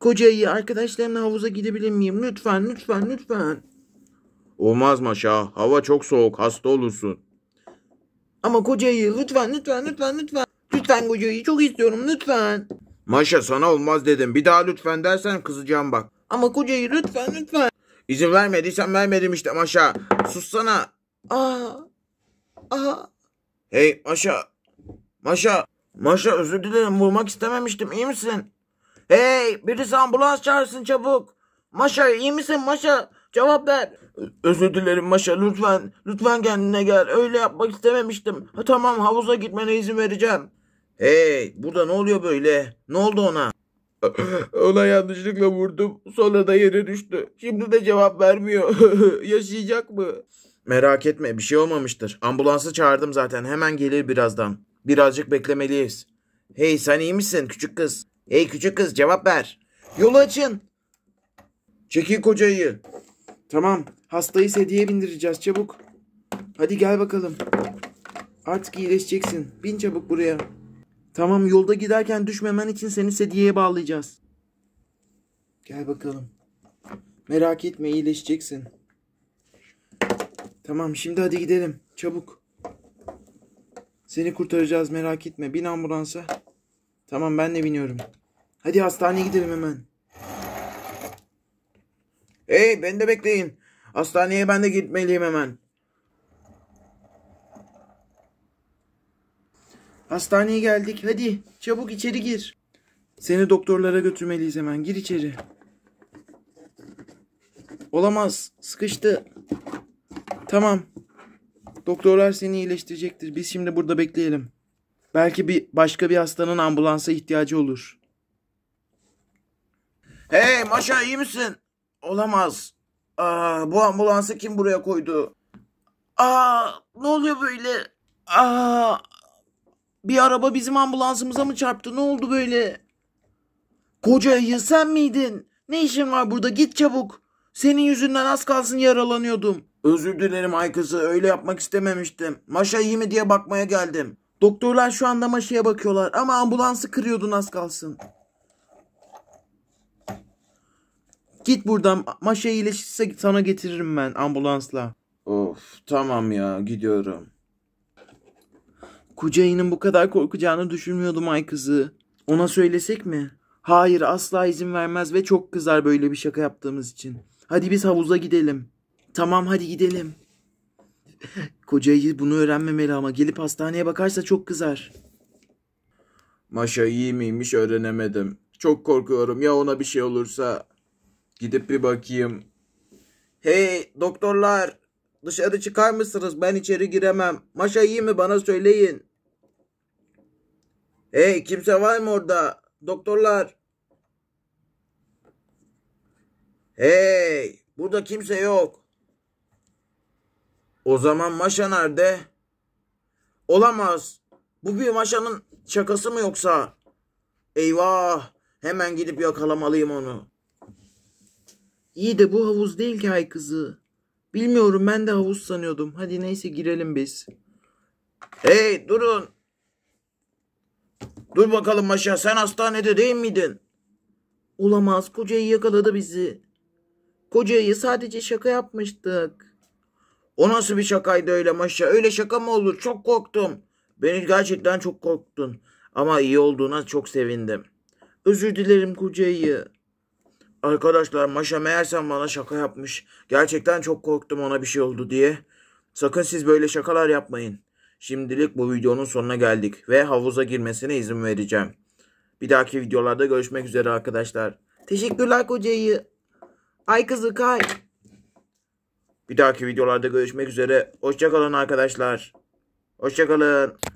Kocayı arkadaşlarımla havuza gidebilir miyim? Lütfen, lütfen, lütfen. Olmaz Maşa. Hava çok soğuk. Hasta olursun. Ama kocayı lütfen, lütfen, lütfen, lütfen. Lütfen kocayı çok istiyorum lütfen. Maşa sana olmaz dedim. Bir daha lütfen dersen kızacağım bak. Ama kocayı lütfen, lütfen. İzin vermediysen vermedim işte Maşa. Sussana. Aa. Aa. Hey Maşa. Maşa. Maşa özür dilerim. Vurmak istememiştim. İyi misin? Hey birisi ambulans çağırsın çabuk. Maşa iyi misin Maşa? Cevap ver. Özür dilerim Maşa lütfen. Lütfen kendine gel. Öyle yapmak istememiştim. Ha, tamam havuza gitmene izin vereceğim. Hey burada ne oluyor böyle? Ne oldu ona? Ona yanlışlıkla vurdum. Sonra da yere düştü. Şimdi de cevap vermiyor. Yaşayacak mı? Merak etme bir şey olmamıştır. Ambulansı çağırdım zaten. Hemen gelir birazdan. Birazcık beklemeliyiz. Hey sen iyi misin küçük kız? Ey küçük kız cevap ver. Yolu açın. Çekin kocayı. Tamam. Hastayı sedyeye bindireceğiz çabuk. Hadi gel bakalım. Artık iyileşeceksin. Bin çabuk buraya. Tamam yolda giderken düşmemen için seni sedyeye bağlayacağız. Gel bakalım. Merak etme iyileşeceksin. Tamam şimdi hadi gidelim. Çabuk. Seni kurtaracağız merak etme. Bin ambulansa. Tamam ben de biniyorum. Hadi hastaneye gidelim hemen. Hey ben de bekleyin. Hastaneye ben de gitmeliyim hemen. Hastaneye geldik. Hadi çabuk içeri gir. Seni doktorlara götürmeliyiz hemen. Gir içeri. Olamaz. Sıkıştı. Tamam. Doktorlar seni iyileştirecektir. Biz şimdi burada bekleyelim. Belki bir başka bir hastanın ambulansa ihtiyacı olur. Hey Maşa iyi misin? Olamaz. Aa, bu ambulansı kim buraya koydu? Aa, ne oluyor böyle? Aa, bir araba bizim ambulansımıza mı çarptı? Ne oldu böyle? Koca ayı sen miydin? Ne işin var burada? Git çabuk. Senin yüzünden az kalsın yaralanıyordum. Özür dilerim Aykız'ı. Öyle yapmak istememiştim. Maşa iyi mi diye bakmaya geldim. Doktorlar şu anda Maşa'ya bakıyorlar ama ambulansı kırıyordun az kalsın. Git buradan. Maşa şey iyileşirse sana getiririm ben ambulansla. Of tamam ya gidiyorum. Kucayının bu kadar korkacağını düşünmüyordum ay kızı. Ona söylesek mi? Hayır asla izin vermez ve çok kızar böyle bir şaka yaptığımız için. Hadi biz havuza gidelim. Tamam hadi gidelim. Kocayı bunu öğrenmemeli ama gelip hastaneye bakarsa çok kızar. Maşa iyi miymiş öğrenemedim. Çok korkuyorum ya ona bir şey olursa. Gidip bir bakayım. Hey doktorlar dışarı çıkar mısınız? Ben içeri giremem. Maşa iyi mi bana söyleyin. Hey kimse var mı orada? Doktorlar. Hey burada kimse yok. O zaman Maşa nerede? Olamaz. Bu bir Maşa'nın şakası mı yoksa? Eyvah. Hemen gidip yakalamalıyım onu. İyi de bu havuz değil ki ay kızı. Bilmiyorum ben de havuz sanıyordum. Hadi neyse girelim biz. Hey durun. Dur bakalım Maşa sen hastanede değil miydin? Olamaz kocayı yakaladı bizi. Kocayı sadece şaka yapmıştık. O nasıl bir şakaydı öyle Maşa? Öyle şaka mı olur? Çok korktum. Beni gerçekten çok korktun. Ama iyi olduğuna çok sevindim. Özür dilerim kocayı. Arkadaşlar Maşa meğersem bana şaka yapmış. Gerçekten çok korktum ona bir şey oldu diye. Sakın siz böyle şakalar yapmayın. Şimdilik bu videonun sonuna geldik ve havuza girmesine izin vereceğim. Bir dahaki videolarda görüşmek üzere arkadaşlar. Teşekkürler kocayı. Ay kızı kay. Bir dahaki videolarda görüşmek üzere. Hoşçakalın arkadaşlar. Hoşçakalın.